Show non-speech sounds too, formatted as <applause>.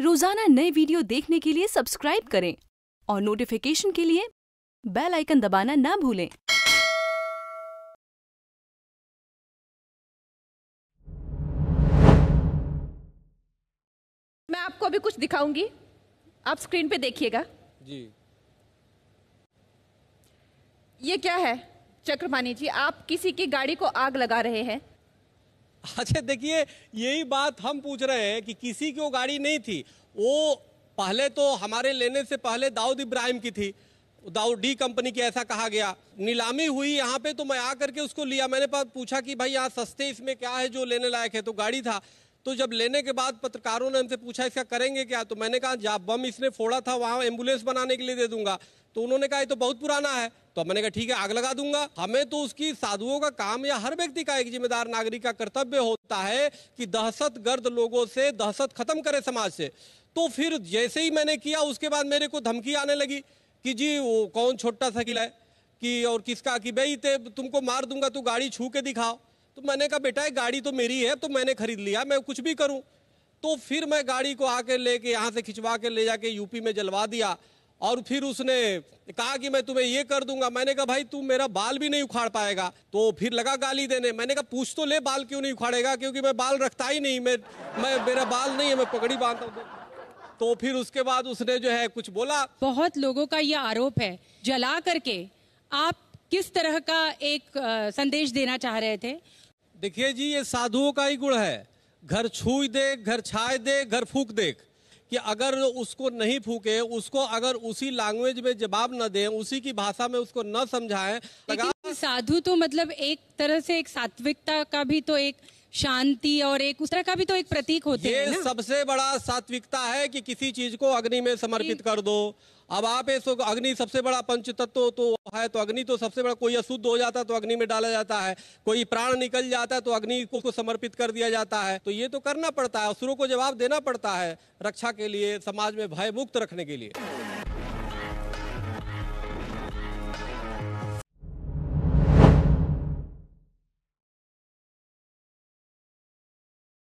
रोजाना नए वीडियो देखने के लिए सब्सक्राइब करें और नोटिफिकेशन के लिए बेल आइकन दबाना ना भूलें मैं आपको अभी कुछ दिखाऊंगी आप स्क्रीन पे देखिएगा जी ये क्या है चक्रपाणी जी आप किसी की गाड़ी को आग लगा रहे हैं <laughs> अच्छा देखिए यही बात हम पूछ रहे हैं कि किसी की वो गाड़ी नहीं थी वो पहले तो हमारे लेने से पहले दाऊद इब्राहिम की थी दाऊद डी कंपनी की ऐसा कहा गया नीलामी हुई यहाँ पे तो मैं आ करके उसको लिया मैंने पास पूछा कि भाई यहाँ सस्ते इसमें क्या है जो लेने लायक है तो गाड़ी था तो जब लेने के बाद पत्रकारों ने हमसे पूछा इसका करेंगे क्या तो मैंने कहा जहाँ बम इसने फोड़ा था वहाँ एम्बुलेंस बनाने के लिए दे दूंगा तो उन्होंने कहा ये तो बहुत पुराना है तो मैंने कहा ठीक है आग लगा दूंगा हमें तो उसकी साधुओं का काम या हर व्यक्ति का एक जिम्मेदार नागरिक का कर्तव्य होता है कि दहशत गर्द लोगों से दहशत खत्म करे समाज से तो फिर जैसे ही मैंने किया उसके बाद मेरे को धमकी आने लगी कि जी वो कौन छोटा सा किला है कि और किसका कि भाई ते तुमको मार दूंगा तू गाड़ी छू के दिखाओ तो मैंने कहा बेटा गाड़ी तो मेरी है तो मैंने खरीद लिया मैं कुछ भी करूं तो फिर मैं गाड़ी को आके लेके यहाँ से खिंचवा के ले जाके यूपी में जलवा दिया और फिर उसने कहा कि मैं तुम्हें ये कर दूंगा मैंने कहा भाई तू मेरा बाल भी नहीं उखाड़ पाएगा तो फिर लगा गाली देने मैंने कहा पूछ तो ले बाल क्यों नहीं उखाड़ेगा क्योंकि मैं बाल रखता ही नहीं मैं मैं मेरा बाल नहीं है मैं पगड़ी बांधता हूँ तो फिर उसके बाद उसने जो है कुछ बोला बहुत लोगों का यह आरोप है जला करके आप किस तरह का एक संदेश देना चाह रहे थे देखिए जी ये साधुओं का ही गुण है घर छू देख घर छाए देख घर फूक देख कि अगर उसको नहीं फूके उसको अगर उसी लैंग्वेज में जवाब न दें उसी की भाषा में उसको न समझाएं लेकिन साधु तो मतलब एक तरह से एक सात्विकता का भी तो एक शांति और एक उस तरह का भी तो एक प्रतीक होते है ना? सबसे बड़ा सात्विकता है कि किसी चीज को अग्नि में समर्पित कर दो अब आप इस अग्नि सबसे बड़ा पंच तत्व तो है तो अग्नि तो सबसे बड़ा कोई अशुद्ध हो जाता है तो अग्नि में डाला जाता है कोई प्राण निकल जाता है तो अग्नि को, को समर्पित कर दिया जाता है तो ये तो करना पड़ता है असुरों को जवाब देना पड़ता है रक्षा के लिए समाज में भय मुक्त रखने के लिए